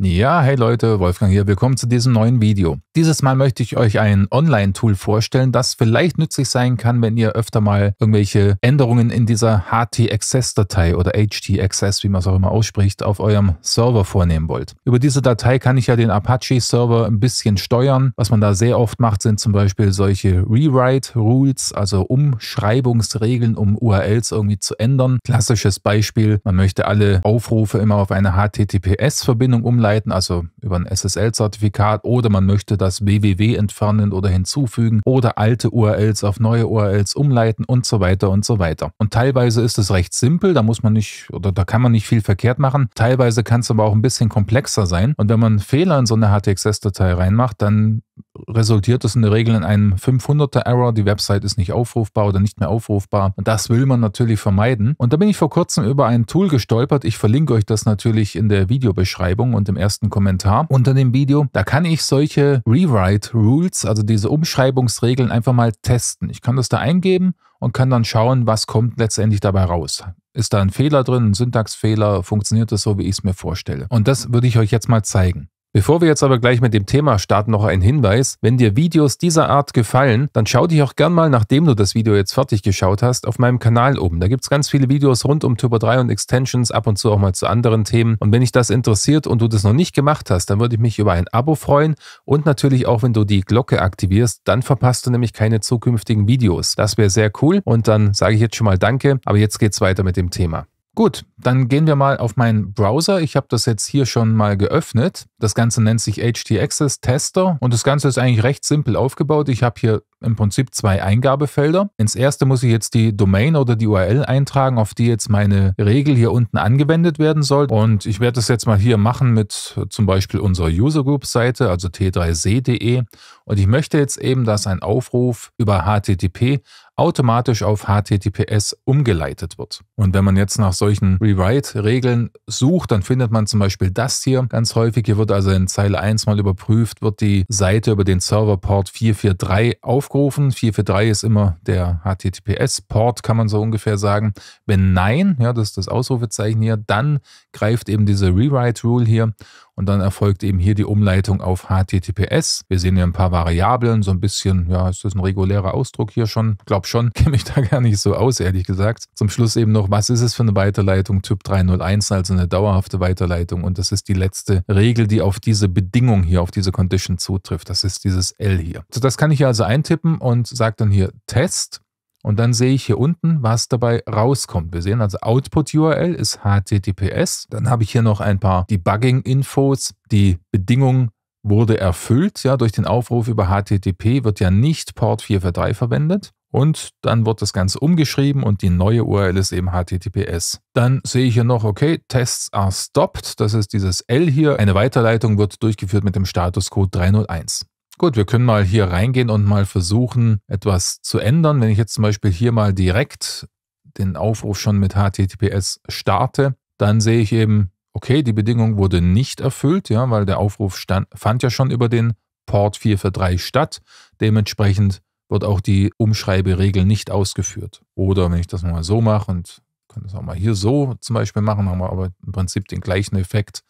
Ja, hey Leute, Wolfgang hier, willkommen zu diesem neuen Video. Dieses Mal möchte ich euch ein Online-Tool vorstellen, das vielleicht nützlich sein kann, wenn ihr öfter mal irgendwelche Änderungen in dieser HT-Access-Datei oder HT-Access, wie man es auch immer ausspricht, auf eurem Server vornehmen wollt. Über diese Datei kann ich ja den Apache-Server ein bisschen steuern. Was man da sehr oft macht, sind zum Beispiel solche Rewrite-Rules, also Umschreibungsregeln, um URLs irgendwie zu ändern. Klassisches Beispiel, man möchte alle Aufrufe immer auf eine HTTPS-Verbindung umleiten ableiten, also über ein SSL-Zertifikat, oder man möchte das www entfernen oder hinzufügen oder alte URLs auf neue URLs umleiten und so weiter und so weiter. Und teilweise ist es recht simpel, da muss man nicht oder da kann man nicht viel verkehrt machen. Teilweise kann es aber auch ein bisschen komplexer sein. Und wenn man Fehler in so eine HTXS-Datei reinmacht, dann resultiert das in der Regel in einem 500er Error. Die Website ist nicht aufrufbar oder nicht mehr aufrufbar. Und das will man natürlich vermeiden. Und da bin ich vor kurzem über ein Tool gestolpert. Ich verlinke euch das natürlich in der Videobeschreibung und im ersten Kommentar unter dem Video. Da kann ich solche Rewrite Rules, also diese Umschreibungsregeln einfach mal testen. Ich kann das da eingeben und kann dann schauen, was kommt letztendlich dabei raus. Ist da ein Fehler drin, ein Syntaxfehler? Funktioniert das so, wie ich es mir vorstelle? Und das würde ich euch jetzt mal zeigen. Bevor wir jetzt aber gleich mit dem Thema starten, noch ein Hinweis. Wenn dir Videos dieser Art gefallen, dann schau dich auch gern mal, nachdem du das Video jetzt fertig geschaut hast, auf meinem Kanal oben. Da gibt es ganz viele Videos rund um Turbo 3 und Extensions, ab und zu auch mal zu anderen Themen. Und wenn dich das interessiert und du das noch nicht gemacht hast, dann würde ich mich über ein Abo freuen und natürlich auch, wenn du die Glocke aktivierst, dann verpasst du nämlich keine zukünftigen Videos. Das wäre sehr cool und dann sage ich jetzt schon mal Danke, aber jetzt geht's weiter mit dem Thema. Gut, dann gehen wir mal auf meinen Browser. Ich habe das jetzt hier schon mal geöffnet. Das Ganze nennt sich HT Access Tester und das Ganze ist eigentlich recht simpel aufgebaut. Ich habe hier im Prinzip zwei Eingabefelder. Ins erste muss ich jetzt die Domain oder die URL eintragen, auf die jetzt meine Regel hier unten angewendet werden soll. Und ich werde das jetzt mal hier machen mit zum Beispiel unserer User Group Seite, also t3c.de. Und ich möchte jetzt eben, dass ein Aufruf über HTTP automatisch auf HTTPS umgeleitet wird. Und wenn man jetzt nach solchen Rewrite-Regeln sucht, dann findet man zum Beispiel das hier ganz häufig. Hier wird also in Zeile 1 mal überprüft, wird die Seite über den Serverport 443 aufgerufen aufgerufen. 443 ist immer der HTTPS-Port, kann man so ungefähr sagen. Wenn nein, ja, das ist das Ausrufezeichen hier, dann greift eben diese Rewrite-Rule hier und dann erfolgt eben hier die Umleitung auf HTTPS. Wir sehen hier ein paar Variablen, so ein bisschen, ja, ist das ein regulärer Ausdruck hier schon? Glaub schon, kenne mich da gar nicht so aus, ehrlich gesagt. Zum Schluss eben noch, was ist es für eine Weiterleitung? Typ 301, also eine dauerhafte Weiterleitung und das ist die letzte Regel, die auf diese Bedingung hier, auf diese Condition zutrifft. Das ist dieses L hier. So, das kann ich hier also eintippen eintippen und sage dann hier Test. Und dann sehe ich hier unten, was dabei rauskommt. Wir sehen also Output-URL ist HTTPS. Dann habe ich hier noch ein paar Debugging-Infos. Die Bedingung wurde erfüllt. Ja, durch den Aufruf über HTTP wird ja nicht Port 443 verwendet. Und dann wird das Ganze umgeschrieben und die neue URL ist eben HTTPS. Dann sehe ich hier noch, okay, Tests are stopped. Das ist dieses L hier. Eine Weiterleitung wird durchgeführt mit dem Statuscode 301. Gut, wir können mal hier reingehen und mal versuchen, etwas zu ändern. Wenn ich jetzt zum Beispiel hier mal direkt den Aufruf schon mit HTTPS starte, dann sehe ich eben, okay, die Bedingung wurde nicht erfüllt, ja, weil der Aufruf stand, fand ja schon über den Port 443 statt. Dementsprechend wird auch die Umschreiberegel nicht ausgeführt. Oder wenn ich das mal so mache und kann das auch mal hier so zum Beispiel machen, haben wir aber im Prinzip den gleichen Effekt,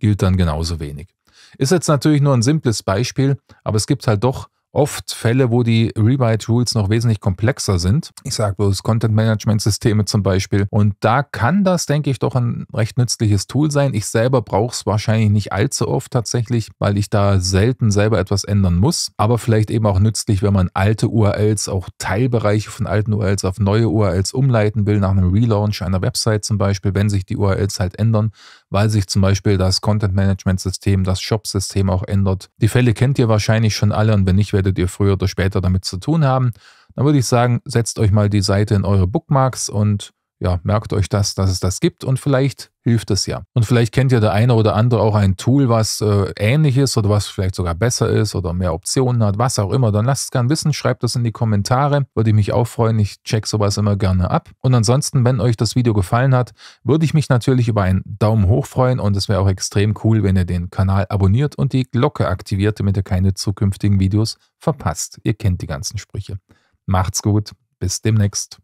gilt dann genauso wenig. Ist jetzt natürlich nur ein simples Beispiel, aber es gibt halt doch oft Fälle, wo die Rewrite-Rules noch wesentlich komplexer sind. Ich sage bloß Content-Management-Systeme zum Beispiel. Und da kann das, denke ich, doch ein recht nützliches Tool sein. Ich selber brauche es wahrscheinlich nicht allzu oft tatsächlich, weil ich da selten selber etwas ändern muss. Aber vielleicht eben auch nützlich, wenn man alte URLs, auch Teilbereiche von alten URLs auf neue URLs umleiten will, nach einem Relaunch einer Website zum Beispiel, wenn sich die URLs halt ändern weil sich zum Beispiel das Content-Management-System, das Shop-System auch ändert. Die Fälle kennt ihr wahrscheinlich schon alle und wenn nicht, werdet ihr früher oder später damit zu tun haben. Dann würde ich sagen, setzt euch mal die Seite in eure Bookmarks und ja, merkt euch das, dass es das gibt und vielleicht hilft es ja. Und vielleicht kennt ja der eine oder andere auch ein Tool, was äh, ähnlich ist oder was vielleicht sogar besser ist oder mehr Optionen hat, was auch immer. Dann lasst es gerne wissen, schreibt das in die Kommentare, würde ich mich auch freuen. Ich check sowas immer gerne ab. Und ansonsten, wenn euch das Video gefallen hat, würde ich mich natürlich über einen Daumen hoch freuen und es wäre auch extrem cool, wenn ihr den Kanal abonniert und die Glocke aktiviert, damit ihr keine zukünftigen Videos verpasst. Ihr kennt die ganzen Sprüche. Macht's gut, bis demnächst.